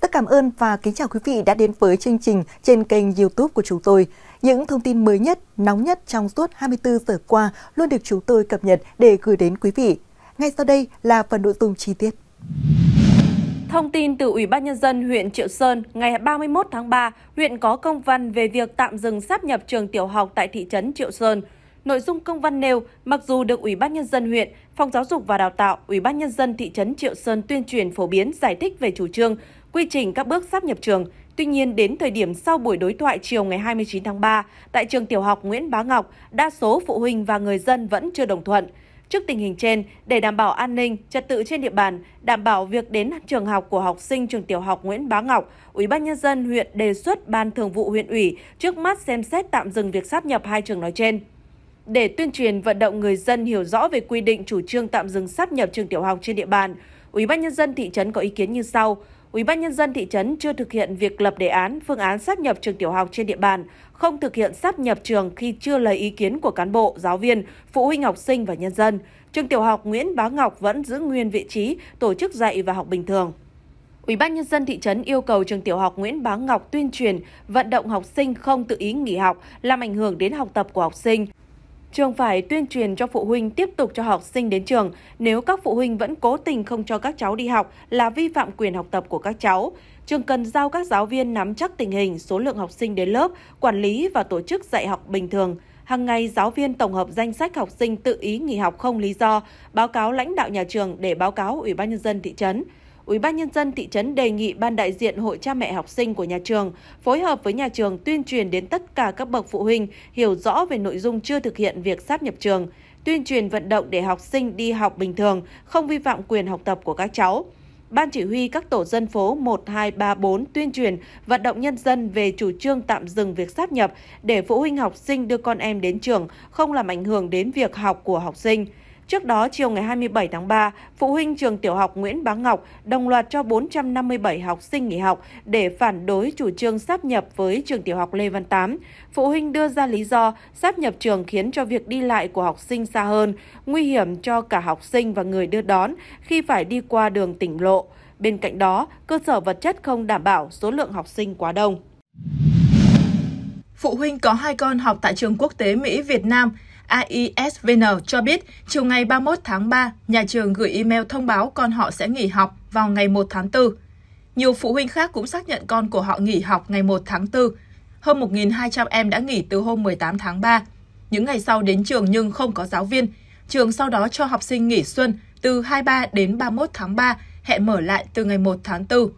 tất cảm ơn và kính chào quý vị đã đến với chương trình trên kênh YouTube của chúng tôi. Những thông tin mới nhất, nóng nhất trong suốt 24 giờ qua luôn được chúng tôi cập nhật để gửi đến quý vị. Ngay sau đây là phần nội dung chi tiết. Thông tin từ Ủy ban Nhân dân huyện Triệu Sơn, ngày 31 tháng 3, huyện có công văn về việc tạm dừng sáp nhập trường tiểu học tại thị trấn Triệu Sơn – Nội dung công văn nêu, mặc dù được Ủy ban Nhân dân huyện, Phòng Giáo dục và Đào tạo, Ủy ban Nhân dân thị trấn Triệu Sơn tuyên truyền phổ biến giải thích về chủ trương, quy trình các bước sắp nhập trường, Tuy nhiên, đến thời điểm sau buổi đối thoại chiều ngày 29 tháng 3 tại trường tiểu học Nguyễn Bá Ngọc, đa số phụ huynh và người dân vẫn chưa đồng thuận. Trước tình hình trên, để đảm bảo an ninh, trật tự trên địa bàn, đảm bảo việc đến trường học của học sinh trường tiểu học Nguyễn Bá Ngọc, Ủy ban nhân dân huyện đề xuất Ban Thường vụ huyện ủy trước mắt xem xét tạm dừng việc sáp nhập hai trường nói trên để tuyên truyền vận động người dân hiểu rõ về quy định chủ trương tạm dừng sắp nhập trường tiểu học trên địa bàn. Ủy ban nhân dân thị trấn có ý kiến như sau: Ủy ban nhân dân thị trấn chưa thực hiện việc lập đề án, phương án sắp nhập trường tiểu học trên địa bàn, không thực hiện sắp nhập trường khi chưa lấy ý kiến của cán bộ, giáo viên, phụ huynh học sinh và nhân dân. Trường tiểu học Nguyễn Bá Ngọc vẫn giữ nguyên vị trí, tổ chức dạy và học bình thường. Ủy ban nhân dân thị trấn yêu cầu trường tiểu học Nguyễn Bá Ngọc tuyên truyền, vận động học sinh không tự ý nghỉ học làm ảnh hưởng đến học tập của học sinh. Trường phải tuyên truyền cho phụ huynh tiếp tục cho học sinh đến trường. Nếu các phụ huynh vẫn cố tình không cho các cháu đi học là vi phạm quyền học tập của các cháu. Trường cần giao các giáo viên nắm chắc tình hình, số lượng học sinh đến lớp, quản lý và tổ chức dạy học bình thường. Hàng ngày, giáo viên tổng hợp danh sách học sinh tự ý nghỉ học không lý do, báo cáo lãnh đạo nhà trường để báo cáo Ủy ban Nhân dân thị trấn. Ủy ban nhân dân thị trấn đề nghị ban đại diện hội cha mẹ học sinh của nhà trường phối hợp với nhà trường tuyên truyền đến tất cả các bậc phụ huynh hiểu rõ về nội dung chưa thực hiện việc sáp nhập trường, tuyên truyền vận động để học sinh đi học bình thường, không vi phạm quyền học tập của các cháu. Ban chỉ huy các tổ dân phố 1234 tuyên truyền vận động nhân dân về chủ trương tạm dừng việc sáp nhập để phụ huynh học sinh đưa con em đến trường không làm ảnh hưởng đến việc học của học sinh. Trước đó, chiều ngày 27 tháng 3, phụ huynh trường tiểu học Nguyễn Bá Ngọc đồng loạt cho 457 học sinh nghỉ học để phản đối chủ trương sáp nhập với trường tiểu học Lê Văn Tám. Phụ huynh đưa ra lý do sáp nhập trường khiến cho việc đi lại của học sinh xa hơn, nguy hiểm cho cả học sinh và người đưa đón khi phải đi qua đường tỉnh lộ. Bên cạnh đó, cơ sở vật chất không đảm bảo số lượng học sinh quá đông. Phụ huynh có hai con học tại trường quốc tế Mỹ Việt Nam AISVN cho biết, chiều ngày 31 tháng 3, nhà trường gửi email thông báo con họ sẽ nghỉ học vào ngày 1 tháng 4. Nhiều phụ huynh khác cũng xác nhận con của họ nghỉ học ngày 1 tháng 4. Hơn 1.200 em đã nghỉ từ hôm 18 tháng 3. Những ngày sau đến trường nhưng không có giáo viên. Trường sau đó cho học sinh nghỉ xuân từ 23 đến 31 tháng 3, hẹn mở lại từ ngày 1 tháng 4.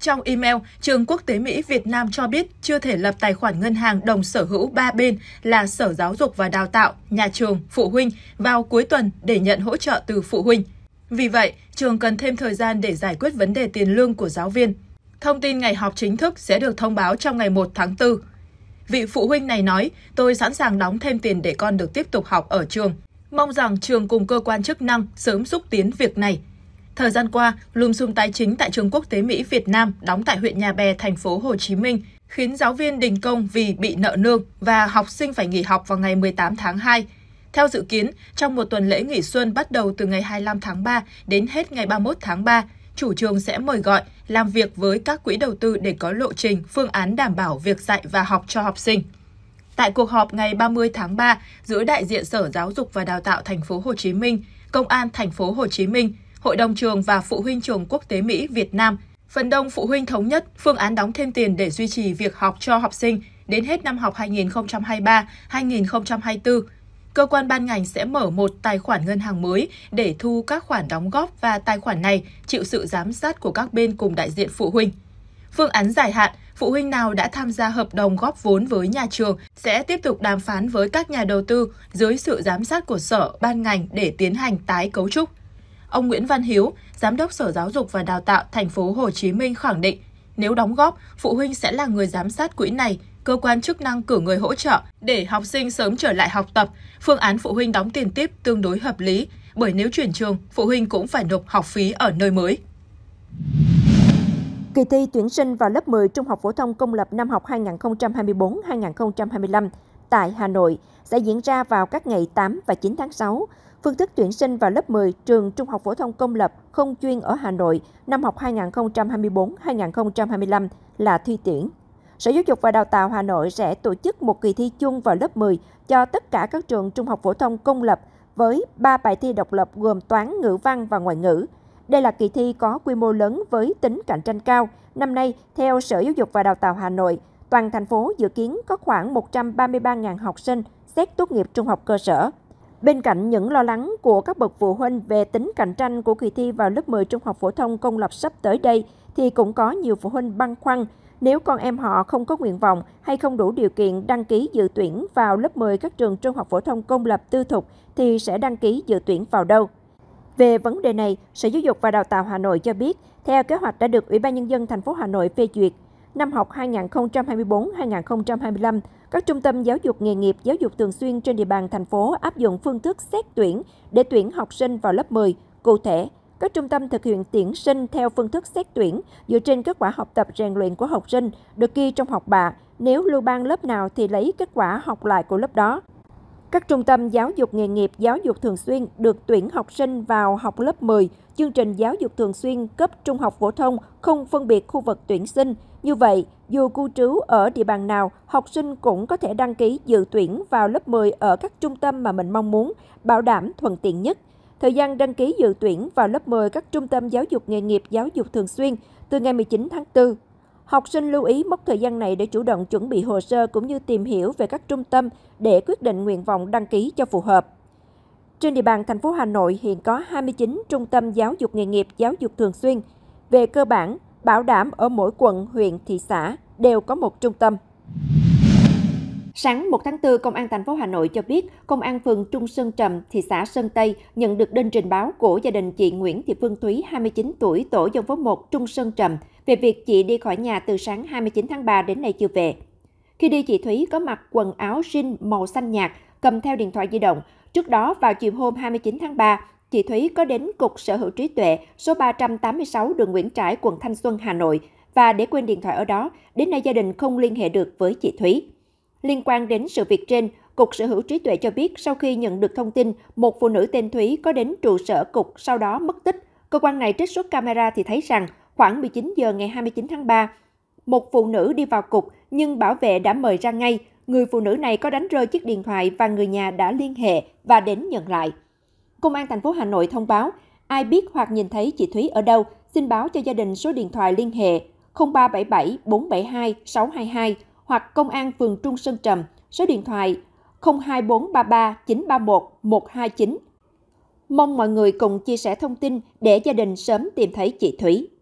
Trong email, Trường Quốc tế Mỹ Việt Nam cho biết chưa thể lập tài khoản ngân hàng đồng sở hữu ba bên là Sở Giáo dục và Đào tạo, nhà trường, phụ huynh vào cuối tuần để nhận hỗ trợ từ phụ huynh. Vì vậy, trường cần thêm thời gian để giải quyết vấn đề tiền lương của giáo viên. Thông tin ngày họp chính thức sẽ được thông báo trong ngày 1 tháng 4. Vị phụ huynh này nói, tôi sẵn sàng đóng thêm tiền để con được tiếp tục học ở trường. Mong rằng trường cùng cơ quan chức năng sớm xúc tiến việc này. Thời gian qua, lùm xùm tài chính tại trường quốc tế Mỹ Việt Nam đóng tại huyện Nhà Bè, thành phố Hồ Chí Minh khiến giáo viên đình công vì bị nợ nương và học sinh phải nghỉ học vào ngày 18 tháng 2. Theo dự kiến, trong một tuần lễ nghỉ xuân bắt đầu từ ngày 25 tháng 3 đến hết ngày 31 tháng 3, chủ trường sẽ mời gọi làm việc với các quỹ đầu tư để có lộ trình, phương án đảm bảo việc dạy và học cho học sinh. Tại cuộc họp ngày 30 tháng 3 giữa đại diện Sở Giáo dục và Đào tạo thành phố Hồ Chí Minh, Công an thành phố Hồ Chí Minh, Hội đồng trường và phụ huynh trường quốc tế Mỹ Việt Nam, phần đông phụ huynh thống nhất phương án đóng thêm tiền để duy trì việc học cho học sinh đến hết năm học 2023-2024. Cơ quan ban ngành sẽ mở một tài khoản ngân hàng mới để thu các khoản đóng góp và tài khoản này chịu sự giám sát của các bên cùng đại diện phụ huynh. Phương án dài hạn, phụ huynh nào đã tham gia hợp đồng góp vốn với nhà trường sẽ tiếp tục đàm phán với các nhà đầu tư dưới sự giám sát của sở, ban ngành để tiến hành tái cấu trúc. Ông Nguyễn Văn Hiếu, Giám đốc Sở Giáo dục và Đào tạo thành phố Hồ Chí Minh khẳng định, nếu đóng góp, phụ huynh sẽ là người giám sát quỹ này, cơ quan chức năng cử người hỗ trợ để học sinh sớm trở lại học tập. Phương án phụ huynh đóng tiền tiếp tương đối hợp lý, bởi nếu chuyển trường, phụ huynh cũng phải nộp học phí ở nơi mới. Kỳ thi tuyển sinh vào lớp 10 Trung học phổ thông công lập năm học 2024-2025 tại Hà Nội sẽ diễn ra vào các ngày 8 và 9 tháng 6 phương thức tuyển sinh vào lớp 10 trường Trung học phổ thông công lập không chuyên ở Hà Nội năm học 2024-2025 là thi tuyển. Sở Giáo dục và Đào tạo Hà Nội sẽ tổ chức một kỳ thi chung vào lớp 10 cho tất cả các trường trung học phổ thông công lập với 3 bài thi độc lập gồm toán, ngữ văn và ngoại ngữ. Đây là kỳ thi có quy mô lớn với tính cạnh tranh cao. Năm nay, theo Sở Giáo dục và Đào tạo Hà Nội, toàn thành phố dự kiến có khoảng 133.000 học sinh xét tốt nghiệp trung học cơ sở. Bên cạnh những lo lắng của các bậc phụ huynh về tính cạnh tranh của kỳ thi vào lớp 10 trung học phổ thông công lập sắp tới đây, thì cũng có nhiều phụ huynh băn khoăn nếu con em họ không có nguyện vọng hay không đủ điều kiện đăng ký dự tuyển vào lớp 10 các trường trung học phổ thông công lập tư thục thì sẽ đăng ký dự tuyển vào đâu. Về vấn đề này, Sở Giáo dục và Đào tạo Hà Nội cho biết, theo kế hoạch đã được Ủy ban nhân dân thành phố Hà Nội phê duyệt, năm học 2024-2025, các trung tâm giáo dục nghề nghiệp, giáo dục thường xuyên trên địa bàn thành phố áp dụng phương thức xét tuyển để tuyển học sinh vào lớp 10. Cụ thể, các trung tâm thực hiện tuyển sinh theo phương thức xét tuyển dựa trên kết quả học tập rèn luyện của học sinh được ghi trong học bạ. Nếu lưu ban lớp nào thì lấy kết quả học lại của lớp đó. Các trung tâm giáo dục nghề nghiệp giáo dục thường xuyên được tuyển học sinh vào học lớp 10, chương trình giáo dục thường xuyên cấp trung học phổ thông không phân biệt khu vực tuyển sinh. Như vậy, dù cư trú ở địa bàn nào, học sinh cũng có thể đăng ký dự tuyển vào lớp 10 ở các trung tâm mà mình mong muốn, bảo đảm thuận tiện nhất. Thời gian đăng ký dự tuyển vào lớp 10 các trung tâm giáo dục nghề nghiệp giáo dục thường xuyên từ ngày 19 tháng 4 Học sinh lưu ý mất thời gian này để chủ động chuẩn bị hồ sơ cũng như tìm hiểu về các trung tâm để quyết định nguyện vọng đăng ký cho phù hợp. Trên địa bàn thành phố Hà Nội hiện có 29 trung tâm giáo dục nghề nghiệp, giáo dục thường xuyên. Về cơ bản, bảo đảm ở mỗi quận, huyện, thị xã đều có một trung tâm. Sáng 1 tháng 4, Công an thành phố Hà Nội cho biết, Công an phường Trung Sơn Trầm, thị xã Sơn Tây nhận được đơn trình báo của gia đình chị Nguyễn Thị Phương Thúy, 29 tuổi, tổ dân phố 1 Trung Sơn Trầm, về việc chị đi khỏi nhà từ sáng 29 tháng 3 đến nay chưa về. Khi đi, chị Thúy có mặc quần áo jean màu xanh nhạt, cầm theo điện thoại di động. Trước đó, vào chiều hôm 29 tháng 3, chị Thúy có đến Cục Sở hữu trí tuệ số 386 đường Nguyễn Trãi, quận Thanh Xuân, Hà Nội và để quên điện thoại ở đó. Đến nay, gia đình không liên hệ được với chị Thúy. Liên quan đến sự việc trên, Cục Sở hữu trí tuệ cho biết sau khi nhận được thông tin một phụ nữ tên Thúy có đến trụ sở cục sau đó mất tích, cơ quan này trích xuất camera thì thấy rằng Khoảng 19 giờ ngày 29 tháng 3, một phụ nữ đi vào cục nhưng bảo vệ đã mời ra ngay. Người phụ nữ này có đánh rơi chiếc điện thoại và người nhà đã liên hệ và đến nhận lại. Công an thành phố Hà Nội thông báo, ai biết hoặc nhìn thấy chị Thúy ở đâu, xin báo cho gia đình số điện thoại liên hệ 0377 472 622 hoặc Công an phường Trung Sơn Trầm, số điện thoại 02433 931 129. Mong mọi người cùng chia sẻ thông tin để gia đình sớm tìm thấy chị Thủy.